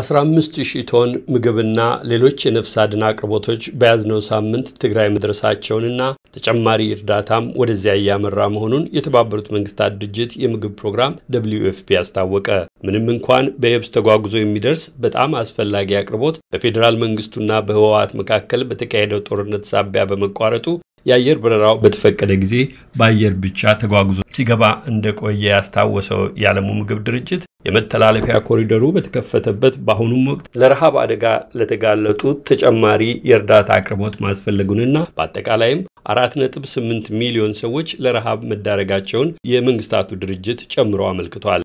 15,000 ቶን ምግብና ሌሎች የነፍስ አድን አቅርቦቶች በያዝነው ሳምንት ትግራይ መድረሳቸውንና ተጨማሪ እርዳታም ወደዚያ እያመራ መሆኑን የተባበሩት መንግስታት ድርጅት የምግብ ፕሮግራም ደብልዩ አስታወቀ። ምንም እንኳን በየብስ ተጓጉዞ የሚደርስ በጣም አስፈላጊ አቅርቦት በፌዴራል መንግስቱና በህወሓት መካከል በተካሄደው ጦርነት ሳቢያ በመቋረጡ የአየር በረራው በተፈቀደ ጊዜ በአየር ብቻ ተጓጉዞ ሲገባ እንደቆየ ያስታወሰው የዓለሙ ምግብ ድርጅት የመተላለፊያ ኮሪደሩ በተከፈተበት በአሁኑም ወቅት ለረሃብ አደጋ ለተጋለጡ ተጨማሪ የእርዳታ አቅርቦት ማስፈለጉንና በአጠቃላይም 4.8 ሚሊዮን ሰዎች ለረሃብ መዳረጋቸውን የመንግስታቱ ድርጅት ጨምሮ አመልክቷል።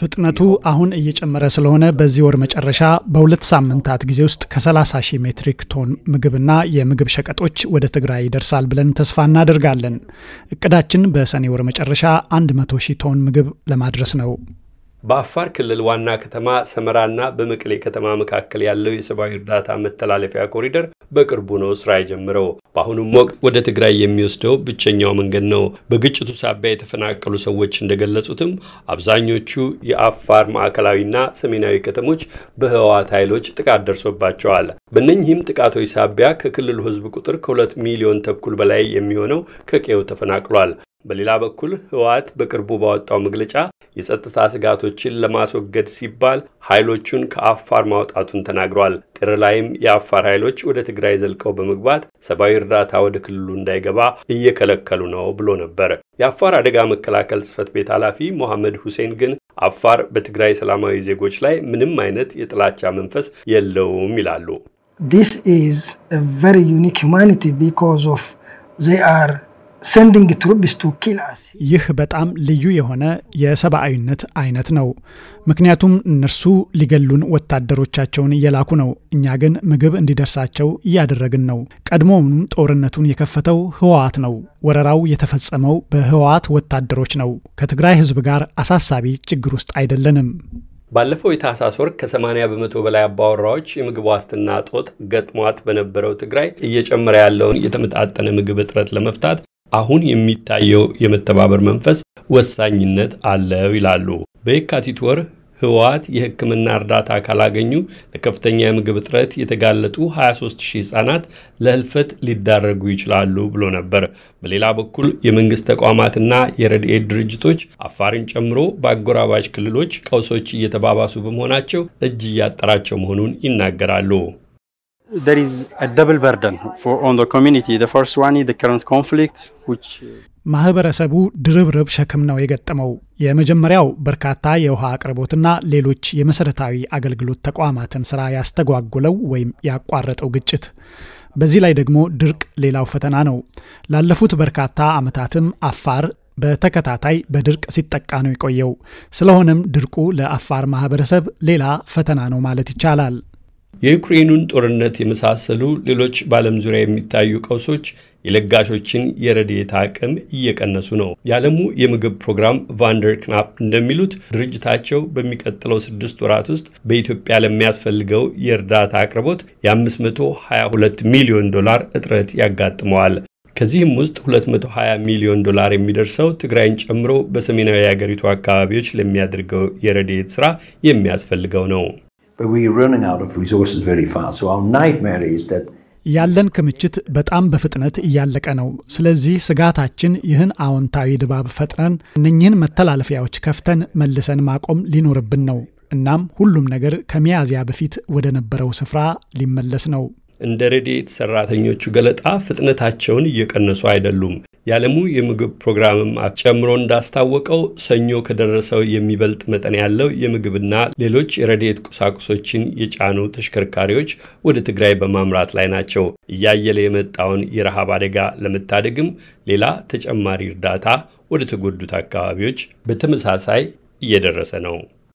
ፍጥነቱ አሁን እየጨመረ ስለሆነ በዚህ ወር መጨረሻ በሁለት ሳምንታት ጊዜ ውስጥ ከ30 ሺህ ሜትሪክ ቶን ምግብና የምግብ ሸቀጦች ወደ ትግራይ ይደርሳል ብለን ተስፋ እናደርጋለን። እቅዳችን በሰኔ ወር መጨረሻ 100 ሺህ ቶን ምግብ ለማድረስ ነው። በአፋር ክልል ዋና ከተማ ሰመራና በመቀሌ ከተማ መካከል ያለው የሰብአዊ እርዳታ መተላለፊያ ኮሪደር በቅርቡ ነው ስራ የጀምረው። በአሁኑም ወቅት ወደ ትግራይ የሚወስደው ብቸኛው መንገድ ነው። በግጭቱ ሳቢያ የተፈናቀሉ ሰዎች እንደገለጹትም አብዛኞቹ የአፋር ማዕከላዊና ሰሜናዊ ከተሞች በህወሓት ኃይሎች ጥቃት ደርሶባቸዋል። በእነኚህም ጥቃቶች ሳቢያ ከክልሉ ህዝብ ቁጥር ከሁለት ሚሊዮን ተኩል በላይ የሚሆነው ከቄው ተፈናቅሏል። በሌላ በኩል ህወሓት በቅርቡ ባወጣው መግለጫ የጸጥታ ስጋቶችን ለማስወገድ ሲባል ኃይሎቹን ከአፋር ማውጣቱን ተናግሯል። ጥር ላይም የአፋር ኃይሎች ወደ ትግራይ ዘልቀው በመግባት ሰብአዊ እርዳታ ወደ ክልሉ እንዳይገባ እየከለከሉ ነው ብሎ ነበር። የአፋር አደጋ መከላከል ጽህፈት ቤት ኃላፊ ሞሐመድ ሁሴን ግን አፋር በትግራይ ሰላማዊ ዜጎች ላይ ምንም አይነት የጥላቻ መንፈስ የለውም ይላሉ። This is a very unique humanity because ይህ በጣም ልዩ የሆነ የሰብአዊነት አይነት ነው። ምክንያቱም እነርሱ ሊገሉን ወታደሮቻቸውን እየላኩ ነው፣ እኛ ግን ምግብ እንዲደርሳቸው እያደረግን ነው። ቀድሞውንም ጦርነቱን የከፈተው ህወሓት ነው። ወረራው የተፈጸመው በህወሓት ወታደሮች ነው። ከትግራይ ህዝብ ጋር አሳሳቢ ችግር ውስጥ አይደለንም። ባለፈው የታህሳስ ወር ከ80 በመቶ በላይ አባወራዎች የምግብ ዋስትና ጦት ገጥሟት በነበረው ትግራይ እየጨመረ ያለውን የተመጣጠነ ምግብ እጥረት ለመፍታት አሁን የሚታየው የመተባበር መንፈስ ወሳኝነት አለው ይላሉ። በየካቲት ወር ህወሓት የህክምና እርዳታ ካላገኙ ለከፍተኛ የምግብ እጥረት የተጋለጡ 23 ሺህ ህጻናት ለህልፈት ሊዳረጉ ይችላሉ ብሎ ነበር። በሌላ በኩል የመንግሥት ተቋማትና የረድኤት ድርጅቶች አፋርን ጨምሮ በአጎራባች ክልሎች ቀውሶች እየተባባሱ በመሆናቸው እጅ እያጠራቸው መሆኑን ይናገራሉ። ማህበረሰቡ ድርብርብ ሸክም ነው የገጠመው። የመጀመሪያው በርካታ የውሃ አቅርቦትና ሌሎች የመሰረታዊ አገልግሎት ተቋማትን ስራ ያስተጓጉለው ወይም ያቋረጠው ግጭት በዚህ ላይ ደግሞ ድርቅ ሌላው ፈተና ነው። ላለፉት በርካታ ዓመታትም አፋር በተከታታይ በድርቅ ሲጠቃ ነው የቆየው። ስለሆነም ድርቁ ለአፋር ማህበረሰብ ሌላ ፈተና ነው ማለት ይቻላል። የዩክሬኑን ጦርነት የመሳሰሉ ሌሎች በዓለም ዙሪያ የሚታዩ ቀውሶች የለጋሾችን የረድኤት አቅም እየቀነሱ ነው። የዓለሙ የምግብ ፕሮግራም ቫንደር ክናፕ እንደሚሉት ድርጅታቸው በሚቀጥለው ስድስት ወራት ውስጥ በኢትዮጵያ ለሚያስፈልገው የእርዳታ አቅርቦት የ522 ሚሊዮን ዶላር እጥረት ያጋጥመዋል። ከዚህም ውስጥ 220 ሚሊዮን ዶላር የሚደርሰው ትግራይን ጨምሮ በሰሜናዊ የአገሪቱ አካባቢዎች ለሚያደርገው የረድኤት ስራ የሚያስፈልገው ነው። ያለን ክምችት በጣም በፍጥነት እያለቀ ነው። ስለዚህ ስጋታችን ይህን አዎንታዊ ድባብ ፈጥረን እነኚህን መተላለፊያዎች ከፍተን መልሰን ማቆም ሊኖርብን ነው። እናም ሁሉም ነገር ከሚያዝያ በፊት ወደ ነበረው ስፍራ ሊመለስ ነው። እንደ ረድኤት ሰራተኞቹ ገለጣ ፍጥነታቸውን እየቀነሱ አይደሉም። የዓለሙ የምግብ ፕሮግራምም ጨምሮ እንዳስታወቀው ሰኞ ከደረሰው የሚበልጥ መጠን ያለው የምግብና ሌሎች የረድኤት ቁሳቁሶችን የጫኑ ተሽከርካሪዎች ወደ ትግራይ በማምራት ላይ ናቸው። እያየለ የመጣውን የረሃብ አደጋ ለመታደግም ሌላ ተጨማሪ እርዳታ ወደ ተጎዱት አካባቢዎች በተመሳሳይ እየደረሰ ነው።